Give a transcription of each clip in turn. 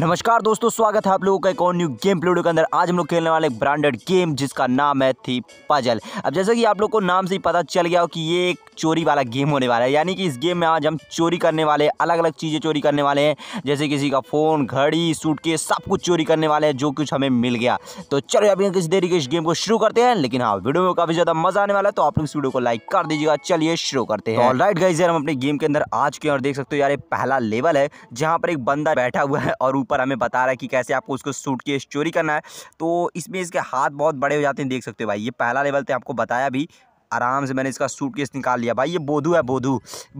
नमस्कार दोस्तों स्वागत है आप लोगों का एक और न्यू गेम प्ले के अंदर आज हम लोग खेलने वाले एक ब्रांडेड गेम जिसका नाम है थी पजल अब जैसे कि आप लोग को नाम से ही पता चल गया हो कि ये एक चोरी वाला गेम होने वाला है यानी कि इस गेम में आज हम चोरी करने वाले हैं अलग अलग चीज़ें चोरी करने वाले हैं जैसे किसी का फ़ोन घड़ी सूट के सब कुछ चोरी करने वाले हैं जो कुछ हमें मिल गया तो चलो अभी किसी देरी के इस गेम को शुरू करते हैं लेकिन हाँ वीडियो में काफ़ी ज़्यादा मज़ा आने वाला है तो आप लोग इस वीडियो को लाइक कर दीजिएगा चलिए शुरू करते हैं राइट गाइज यार हम अपने गेम के अंदर आ चुके हैं और देख सकते हो यार पहला लेवल है जहाँ पर एक बंदा बैठा हुआ है और ऊपर हमें बता रहा है कि कैसे आपको उसको सूट केस चोरी करना है तो इसमें इसके हाथ बहुत बड़े हो जाते हैं देख सकते हो भाई ये पहला लेवल थे आपको बताया भी आराम से मैंने इसका सूट केस निकाल लिया भाई ये बोधू है बोधू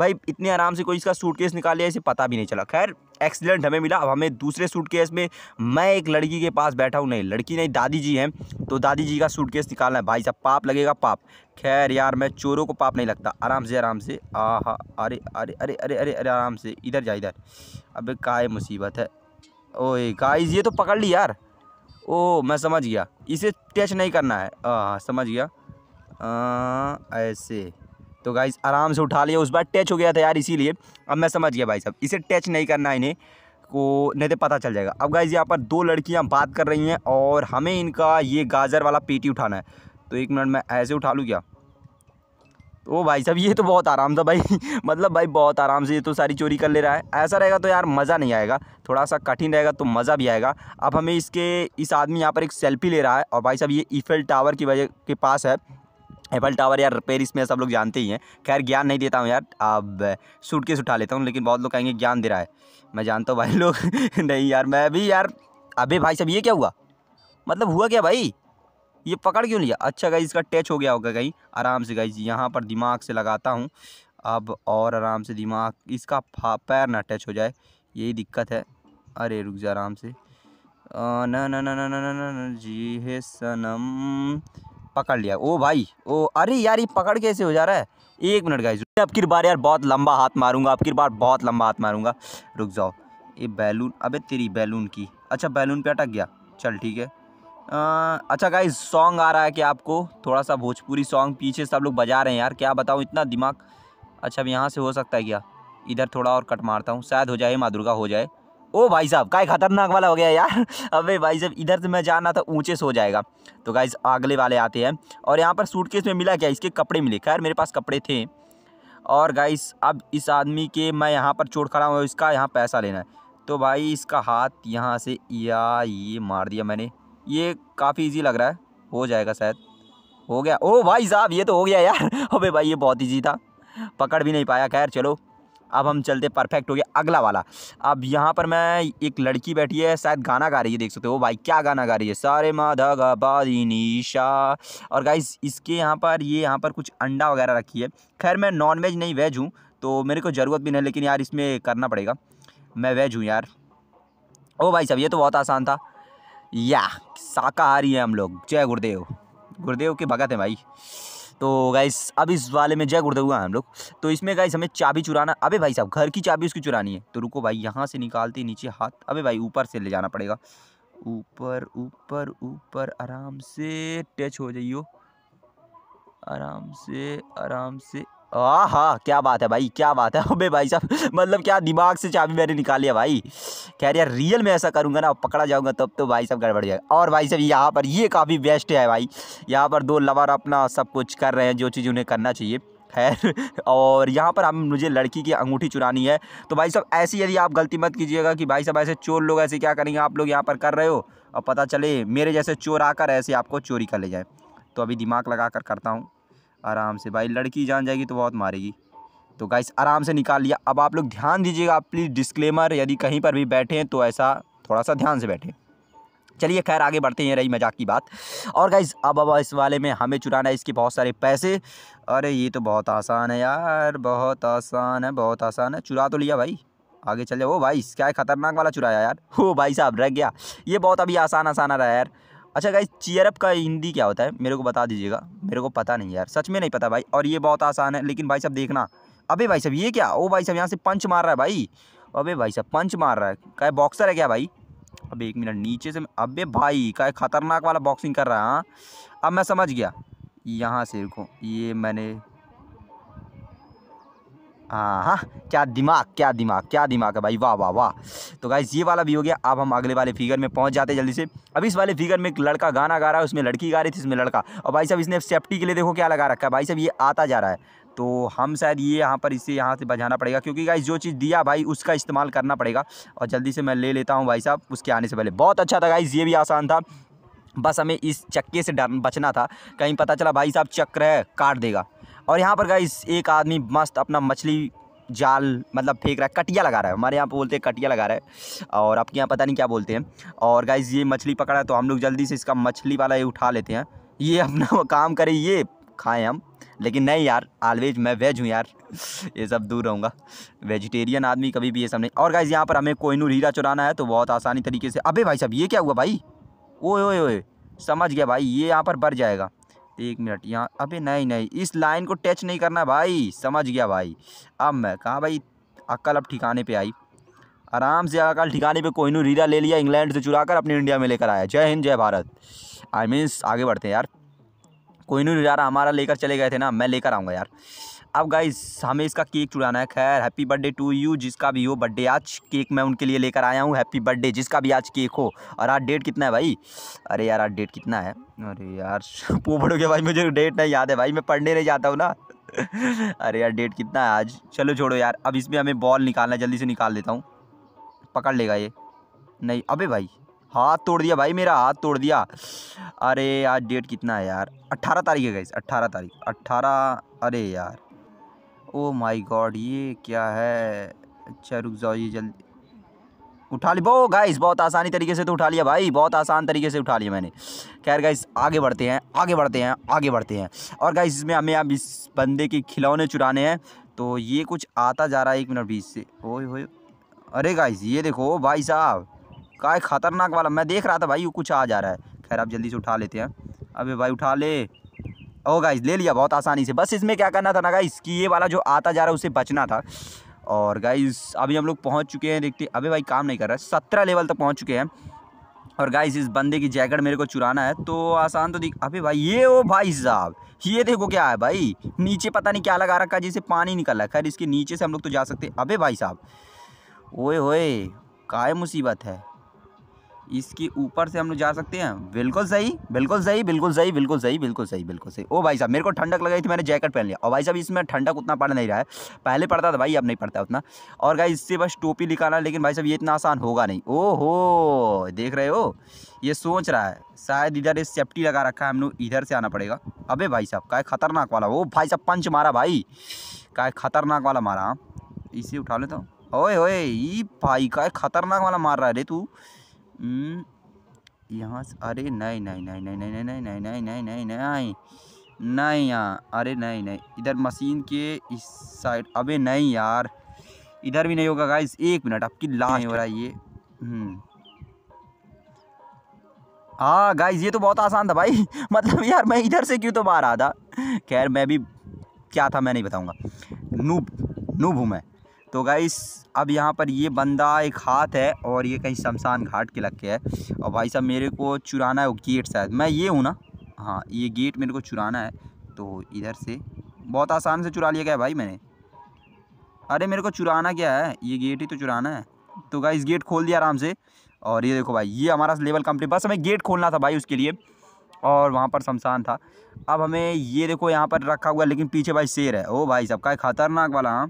भाई इतने आराम से कोई इसका सूट केस निकाल लिया इसे पता भी नहीं चला खैर एक्सीडेंट हमें मिला अब हमें दूसरे सूट केस में मैं एक लड़की के पास बैठा हूँ नहीं लड़की नहीं दादी जी हैं तो दादी जी का सूट केस निकालना है भाई साहब पाप लगेगा पाप खैर यार मैं चोरों को पाप नहीं लगता आराम से आराम से आ अरे अरे अरे अरे अरे अरे आराम से इधर जा इधर अब काय मुसीबत है ओए गाइस ये तो पकड़ ली यार ओ मैं समझ गया इसे टच नहीं करना है आ, समझ गया आ, ऐसे तो गाइस आराम से उठा लिया उस बार टच हो गया था यार इसीलिए अब मैं समझ गया भाई साहब इसे टच नहीं करना है इन्हें को नहीं तो पता चल जाएगा अब गाइज यहाँ पर दो लड़कियाँ बात कर रही हैं और हमें इनका ये गाजर वाला पेटी उठाना है तो एक मिनट मैं ऐसे उठा लूँ क्या तो भाई साहब ये तो बहुत आराम था भाई मतलब भाई बहुत आराम से ये तो सारी चोरी कर ले रहा है ऐसा रहेगा तो यार मज़ा नहीं आएगा थोड़ा सा कठिन रहेगा तो मज़ा भी आएगा अब हमें इसके इस आदमी यहाँ पर एक सेल्फी ले रहा है और भाई साहब ये ईफेल टावर की वजह के पास है एफल टावर यार पेरिस में सब लोग जानते ही हैं खैर ज्ञान नहीं देता हूँ यार अब सूट केस उठा लेता हूँ लेकिन बहुत लोग कहेंगे ज्ञान दे रहा है मैं जानता हूँ भाई लोग नहीं यार मैं भी यार अबे भाई साहब ये क्या हुआ मतलब हुआ क्या भाई ये पकड़ क्यों लिया अच्छा गई इसका टच हो गया होगा कहीं आराम से गई यहाँ पर दिमाग से लगाता हूँ अब और आराम से दिमाग इसका पैर ना टच हो जाए यही दिक्कत है अरे रुक जा आराम से ना ना ना ना ना ना जी हे सनम पकड़ लिया ओ भाई ओ अरे यार ये पकड़ कैसे हो जा रहा है एक मिनट गाइज अब की बार यार बहुत लंबा हाथ मारूंगा आपकी बार बहुत लंबा हाथ मारूंगा रुक जाओ ये बैलून अबे तेरी बैलून की अच्छा बैलून पे अटक गया चल ठीक है आ, अच्छा गाइज सॉन्ग आ रहा है कि आपको थोड़ा सा भोजपुरी सॉन्ग पीछे सब लोग बजा रहे हैं यार क्या बताऊँ इतना दिमाग अच्छा अब यहाँ से हो सकता है क्या इधर थोड़ा और कट मारता हूँ शायद हो जाए माँ दुर्गा हो जाए ओ भाई साहब का खतरनाक वाला हो गया यार अबे भाई साहब इधर से मैं जाना था ऊँचे से हो जाएगा तो गाइज अगले वाले आते हैं और यहाँ पर सूटकेस में मिला क्या इसके कपड़े मिले खैर मेरे पास कपड़े थे और गाइस अब इस आदमी के मैं यहाँ पर चोट खड़ा हूँ इसका यहाँ पैसा लेना है तो भाई इसका हाथ यहाँ से या ये मार दिया मैंने ये काफ़ी इजी लग रहा है हो जाएगा शायद हो गया ओ भाई साहब ये तो हो गया यार अबे भाई ये बहुत इजी था पकड़ भी नहीं पाया खैर चलो अब हम चलते परफेक्ट हो गया अगला वाला अब यहाँ पर मैं एक लड़की बैठी है शायद गाना गा रही है देख सकते हो भाई क्या गाना गा रही है सारे माधा गा बारी निशा और गाई इसके यहाँ पर ये यहाँ पर कुछ अंडा वगैरह रखी है खैर मैं नॉन वेज नहीं वेज हूँ तो मेरे को ज़रूरत भी नहीं लेकिन यार इसमें करना पड़ेगा मैं वेज हूँ यार ओ भाई साहब ये तो बहुत आसान था या शाकाहारी हैं हम लोग जय गुरुदेव गुरुदेव के भगत हैं भाई तो गाइस अब इस वाले में जय गुरुदेव हैं हम लोग तो इसमें गाइस हमें चाबी चुराना अबे भाई साहब घर की चाबी उसकी चुरानी है तो रुको भाई यहाँ से निकालते नीचे हाथ अबे भाई ऊपर से ले जाना पड़ेगा ऊपर ऊपर ऊपर आराम से टच हो जाइयो आराम से आराम से हाँ हाँ क्या बात है भाई क्या बात है अबे भाई साहब मतलब क्या दिमाग से चाबी मैंने निकाली है भाई खैर यार रियल में ऐसा करूँगा ना पकड़ा जाऊँगा तब तो भाई साहब गड़बड़ जाएगा और भाई साहब यहाँ पर ये काफ़ी बेस्ट है भाई यहाँ पर दो लवर अपना सब कुछ कर रहे हैं जो चीज़ उन्हें करना चाहिए खैर और यहाँ पर हम मुझे लड़की की अंगूठी चुरानी है तो भाई साहब ऐसी यदि आप गलती मत कीजिएगा कि भाई साहब ऐसे चोर लोग ऐसे क्या करेंगे आप लोग यहाँ पर कर रहे हो और पता चले मेरे जैसे चोर आकर ऐसे आपको चोरी कर ले जाए तो अभी दिमाग लगा कर करता हूँ आराम से भाई लड़की जान जाएगी तो बहुत मारेगी तो गाइस आराम से निकाल लिया अब आप लोग ध्यान दीजिएगा आप प्लीज़ डिस्क्लेमर यदि कहीं पर भी बैठे हैं तो ऐसा थोड़ा सा ध्यान से बैठें चलिए खैर आगे बढ़ते हैं रही मजाक की बात और गाइज अब अब इस वाले में हमें चुराना है इसके बहुत सारे पैसे अरे ये तो बहुत आसान है यार बहुत आसान है बहुत आसान है चुरा तो लिया भाई आगे चले ओ भाई क्या खतरनाक वाला चुराया यार हो भाई साहब रह गया ये बहुत अभी आसान आसान आ रहा है यार अच्छा गाइज चीयरअप का हिंदी क्या होता है मेरे को बता दीजिएगा मेरे को पता नहीं यार सच में नहीं पता भाई और ये बहुत आसान है लेकिन भाई साहब देखना अबे भाई साहब ये क्या ओ भाई साहब यहाँ से पंच मार रहा है भाई अबे भाई साहब पंच मार रहा है क्या बॉक्सर है क्या भाई अब एक मिनट नीचे से अबे भाई का खतरनाक वाला बॉक्सिंग कर रहा है हाँ अब मैं समझ गया यहाँ से रुको ये मैंने हाँ हाँ क्या दिमाग क्या दिमाग क्या दिमाग है भाई वाह वाह वाह तो गाइज ये वाला भी हो गया अब हम अगले वाले फिगर में पहुंच जाते हैं जल्दी से अब इस वाले फिगर में एक लड़का गाना गा रहा है उसमें लड़की गा रही थी इसमें लड़का और भाई साहब इसने सेफ्टी के लिए देखो क्या लगा रखा है भाई साहब ये आता जा रहा है तो हम शायद ये यहाँ पर इसे यहाँ से बजाना पड़ेगा क्योंकि गाइज जो चीज़ दिया भाई उसका इस्तेमाल करना पड़ेगा और जल्दी से मैं ले लेता हूँ भाई साहब उसके आने से पहले बहुत अच्छा था गाइज ये भी आसान था बस हमें इस चक्के से डर बचना था कहीं पता चला भाई साहब चक्र है काट देगा और यहाँ पर गए एक आदमी मस्त अपना मछली जाल मतलब फेंक रहा है कटिया लगा रहा है हमारे यहाँ पर बोलते हैं कटिया लगा रहा है और आपके यहाँ पता नहीं क्या बोलते हैं और गाइज ये मछली पकड़ा है तो हम लोग जल्दी से इसका मछली वाला ये उठा लेते हैं ये अपना काम करें ये खाएं हम लेकिन नहीं यार ऑलवेज मैं वेज हूँ यार ये सब दूर रहूँगा वेजिटेरियन आदमी कभी भी ये सब नहीं और गाइज यहाँ पर हमें कोई हीरा चुराना है तो बहुत आसानी तरीके से अबे भाई साहब ये क्या हुआ भाई ओए ओए ओए समझ गया भाई ये यहाँ पर बढ़ जाएगा एक मिनट यहाँ अबे नहीं नहीं इस लाइन को टच नहीं करना भाई समझ गया भाई अब मैं कहा भाई अक्ल अब ठिकाने पे आई आराम से अकल ठिकाने पे नू रीरा ले लिया इंग्लैंड से चुरा कर अपने इंडिया में लेकर आया जय हिंद जय भारत आई मीन्स आगे बढ़ते हैं यार कोई नहीं यार हमारा लेकर चले गए थे ना मैं लेकर आऊँगा यार अब गाई हमें इसका केक चुड़ाना है खैर हैप्पी बर्थडे टू यू जिसका भी हो बर्थडे आज केक मैं उनके लिए लेकर आया हूँ हैप्पी बर्थडे जिसका भी आज केक हो और आज डेट कितना है भाई अरे यार आज डेट कितना है अरे यार पोपड़ों के भाई मुझे डेट नहीं याद है भाई मैं पढ़ने नहीं जाता हूँ ना अरे यार डेट कितना है आज चलो छोड़ो यार अब इसमें हमें बॉल निकालना जल्दी से निकाल देता हूँ पकड़ लेगा ये नहीं अबे भाई हाथ तोड़ दिया भाई मेरा हाथ तोड़ दिया अरे आज डेट कितना है यार अट्ठारह तारीख है गई अट्ठारह तारीख अट्ठारह अरे यार ओ माई गॉड ये क्या है अच्छा रुक जाओ ये जल्दी उठा ली बो गाइस बहुत आसानी तरीके से तो उठा लिया भाई बहुत आसान तरीके से उठा लिया मैंने खैर गाइस आगे बढ़ते हैं आगे बढ़ते हैं आगे बढ़ते हैं और गाइस इसमें हमें अब इस बंदे के खिलौने चुराने हैं तो ये कुछ आता जा रहा है एक मिनट बीस से ओए हो अरे गाइस ये देखो भाई साहब का ख़तरनाक वाला मैं देख रहा था भाई कुछ आ जा रहा है खैर आप जल्दी से उठा लेते हैं अबे भाई उठा ले ओ गाइस ले लिया बहुत आसानी से बस इसमें क्या करना था ना गाइस कि ये वाला जो आता जा रहा है उसे बचना था और गाइस अभी हम लोग पहुंच चुके हैं देखते अबे भाई काम नहीं कर रहा है सत्रह लेवल तक पहुंच चुके हैं और गाइस इस बंदे की जैकेट मेरे को चुराना है तो आसान तो दिख अभी भाई ये ओ भाई साहब ये देखो क्या है भाई नीचे पता नहीं क्या लगा रखा जिसे पानी निकल रहा है खैर इसके नीचे से हम लोग तो जा सकते अभी भाई साहब ओए होए काय मुसीबत है इसके ऊपर से हम लोग जा सकते हैं बिल्कुल सही बिल्कुल सही बिल्कुल सही बिल्कुल सही बिल्कुल सही बिल्कुल सही ओ भाई साहब मेरे को ठंडक लग थी मैंने जैकेट पहन लिया और भाई साहब इसमें ठंडक उतना पड़ नहीं रहा है पहले पड़ता था भाई अब नहीं पड़ता उतना और भाई इससे बस टोपी निकाला लेकिन भाई साहब ये इतना आसान होगा नहीं ओ हो देख रहे हो ये सोच रहा है शायद इधर इस सेफ्टी लगा रखा है हम लोग इधर से आना पड़ेगा अबे भाई साहब का खतरनाक वाला वो भाई साहब पंच मारा भाई का खतरनाक वाला मारा इसे उठा लेता हूँ ओए ओए ये भाई का खतरनाक वाला मार रहा है रे तू यहाँ से अरे नहीं नहीं नहीं नहीं नहीं नहीं नहीं नहीं नहीं नहीं नहीं नहीं यहाँ अरे नहीं नहीं इधर मशीन के इस साइड अबे नहीं यार इधर भी नहीं होगा गाइस एक मिनट की लाइन हो रहा है ये हाँ गाइस ये तो बहुत आसान था भाई मतलब यार मैं इधर से क्यों तो बाहर आता था खैर मैं भी क्या था मैं नहीं बताऊँगा नूब नूब हूँ मैं तो गाइस अब यहाँ पर ये बंदा एक हाथ है और ये कहीं शमशान घाट के लग के है और भाई साहब मेरे को चुराना है वो गेट शायद मैं ये हूँ ना हाँ ये गेट मेरे को चुराना है तो इधर से बहुत आसान से चुरा लिया गया भाई मैंने अरे मेरे को चुराना क्या है ये गेट ही तो चुराना है तो गाइस गेट खोल दिया आराम से और ये देखो भाई ये हमारा लेवल कंप्लीट बस हमें गेट खोलना था भाई उसके लिए और वहाँ पर शमशान था अब हमें ये देखो यहाँ पर रखा हुआ लेकिन पीछे भाई शेर है ओ भाई सबका खतरनाक वाला हाँ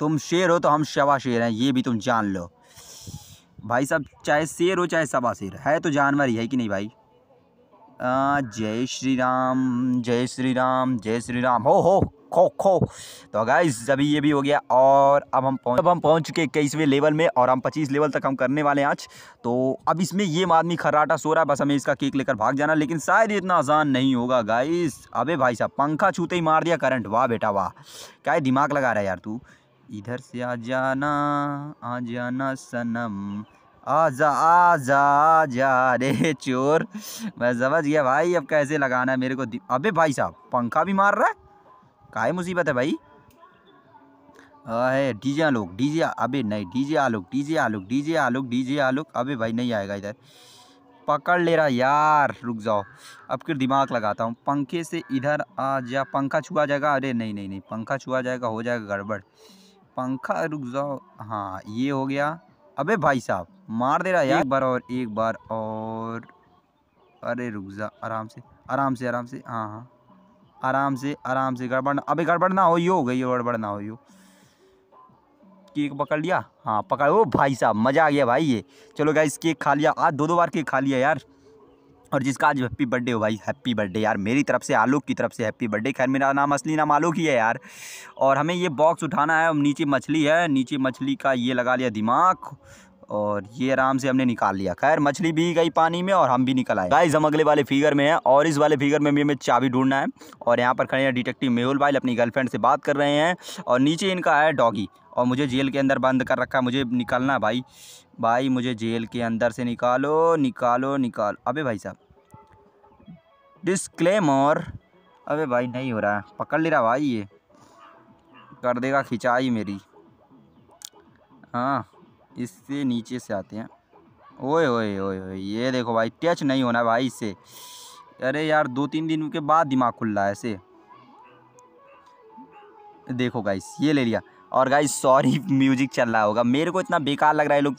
तुम शेर हो तो हम शवा शेर हैं ये भी तुम जान लो भाई साहब चाहे शेर हो चाहे सवा शेर है तो जानवर ही है कि नहीं भाई जय श्री राम जय श्री राम जय श्री राम हो हो खो खो तो गाइज अभी ये भी हो गया और अब हम पहुंच अब हम पहुंच चुके इक्कीसवें लेवल में और हम पच्चीस लेवल तक हम करने वाले हैं आज तो अब इसमें ये आदमी खर्राटा सो रहा है बस हमें इसका केक लेकर भाग जाना लेकिन शायद इतना आसान नहीं होगा गाइज अबे भाई साहब पंखा छूते ही मार दिया करंट वाह बेटा वाह क्या दिमाग लगा रहा है यार तू इधर से आ जाना आ जाना सनम आजा आजा जा रे चोर मैं समझ गया भाई अब कैसे लगाना है मेरे को अबे भाई साहब पंखा भी मार रहा है काय मुसीबत है भाई अरे डीजे आलोक डीजे अबे नहीं DJ Alok DJ Alok DJ Alok DJ Alok अबे भाई नहीं आएगा इधर पकड़ ले रहा यार रुक जाओ अब फिर दिमाग लगाता हूँ पंखे से इधर आ जा पंखा छुआ जाएगा अरे नहीं नहीं नहीं पंखा छुआ जाएगा हो जाएगा गड़बड़ पंखा रुक जाओ हाँ ये हो गया अबे भाई साहब मार दे रहा यार एक बार और एक बार और अरे रुक जा आराम से आराम से आराम से हाँ हाँ आराम से आराम से गड़बड़ अबे गड़बड़ ना हो यो हो गई गड़बड़ ना हो यो केक पकड़ लिया हाँ पकड़ ओ भाई साहब मज़ा आ गया भाई ये चलो गाइस केक खा लिया आज दो दो बार केक खा लिया यार और जिसका आज हैप्पी बर्थडे हो भाई हैप्पी बर्थडे यार मेरी तरफ से आलोक की तरफ से हैप्पी बर्थडे खैर मेरा नाम असली नाम आलोक ही है यार और हमें ये बॉक्स उठाना है नीचे मछली है नीचे मछली का ये लगा लिया दिमाग और ये आराम से हमने निकाल लिया खैर मछली भी गई पानी में और हम भी निकल आए गाइज हम अगले वाले फिगर में हैं और इस वाले फिगर में भी हमें चाबी ढूंढना है और यहाँ पर खड़े हैं डिटेक्टिव मेहुल भाई अपनी गर्लफ्रेंड से बात कर रहे हैं और नीचे इनका है डॉगी और मुझे जेल के अंदर बंद कर रखा है मुझे निकालना भाई भाई मुझे जेल के अंदर से निकालो निकालो निकाल अबे भाई साहब और अबे भाई नहीं हो रहा है पकड़ ले रहा भाई ये कर देगा खिंचाई मेरी हाँ इससे नीचे से आते हैं ओए ओए ओए ओए ये देखो भाई टच नहीं होना भाई इससे अरे यार दो तीन दिन के बाद दिमाग खुल रहा है ऐसे देखो गाइस ये ले लिया और गाइस सॉरी म्यूजिक चल रहा होगा मेरे को इतना बेकार लग रहा है लोग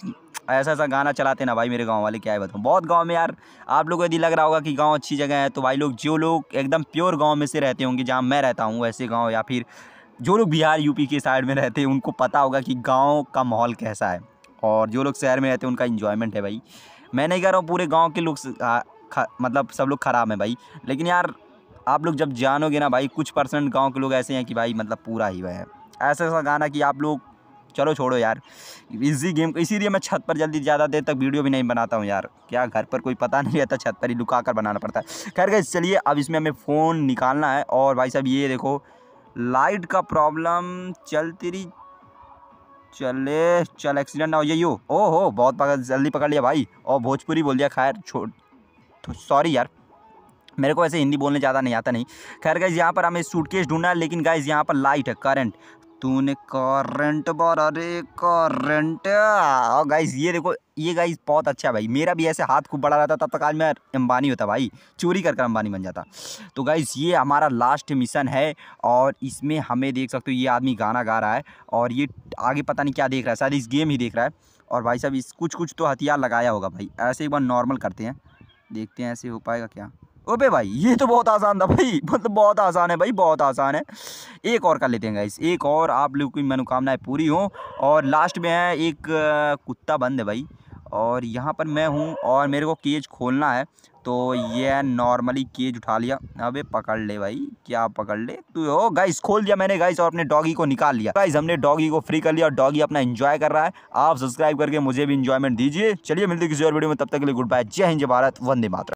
ऐसा ऐसा गाना चलाते ना भाई मेरे गांव वाले क्या है बताऊँ बहुत गांव में यार आप लोगों को यदि लग रहा होगा कि गांव अच्छी जगह है तो भाई लोग जो लोग एकदम प्योर गांव में से रहते होंगे जहाँ मैं रहता हूँ वैसे गांव या फिर जो लोग बिहार यूपी के साइड में रहते हैं उनको पता होगा कि गाँव का माहौल कैसा है और जो लोग शहर में रहते हैं उनका इन्जॉयमेंट है भाई मैं नहीं कह रहा हूँ पूरे गाँव के लोग मतलब सब लोग ख़राब हैं भाई लेकिन यार आप लोग जब जानोगे ना भाई कुछ परसेंट गाँव के लोग ऐसे हैं कि भाई मतलब पूरा ही वह है ऐसा ऐसा गाना कि आप लोग चलो छोड़ो यार इसी गेम इसीलिए मैं छत पर जल्दी ज़्यादा देर तक वीडियो भी नहीं बनाता हूँ यार क्या घर पर कोई पता नहीं रहता छत पर ही लुका कर बनाना पड़ता है खैर गए चलिए अब इसमें हमें फ़ोन निकालना है और भाई साहब ये देखो लाइट का प्रॉब्लम चलती रही चले चल एक्सीडेंट ना हो यही हो ओ हो बहुत पकड़ जल्दी पकड़ लिया भाई और भोजपुरी बोल दिया खैर छोड़ तो सॉरी यार मेरे को ऐसे हिंदी बोलने ज़्यादा नहीं आता नहीं खैर गाइज यहाँ पर हमें सूटकेस ढूंढना है लेकिन गाइज यहाँ पर लाइट है करंट तूने करंट बार अरे करंट और गाइस ये देखो ये गाइस बहुत अच्छा है भाई मेरा भी ऐसे हाथ खूब बड़ा रहता तब तक आज मैं अंबानी होता भाई चोरी कर कर अंबानी बन जाता तो गाइस ये हमारा लास्ट मिशन है और इसमें हमें देख सकते हो ये आदमी गाना गा रहा है और ये आगे पता नहीं क्या देख रहा है शायद इस गेम ही देख रहा है और भाई साहब इस कुछ कुछ तो हथियार लगाया होगा भाई ऐसे एक बार नॉर्मल करते हैं देखते हैं ऐसे हो पाएगा क्या ओबे भाई ये तो बहुत आसान था भाई मतलब बहुत आसान है भाई बहुत आसान है एक और कर लेते हैं गाइस एक और आप लोग की मनोकामनाएं पूरी हों और लास्ट में है एक कुत्ता बंद है भाई और यहाँ पर मैं हूँ और मेरे को केज खोलना है तो ये नॉर्मली केज उठा लिया अबे पकड़ ले भाई क्या पकड़ ले तू हो गाइस खोल दिया मैंने गाइस और अपने डॉगी को निकाल लिया गाइस हमने डॉगी को फ्री कर लिया और डॉगी अपना एंजॉय कर रहा है आप सब्सक्राइब करके मुझे भी इंजॉयमेंट दीजिए चलिए मिलते किसी और वीडियो में तब तक के लिए गुड बाय जय हिंद जय भारत वंदे मातरम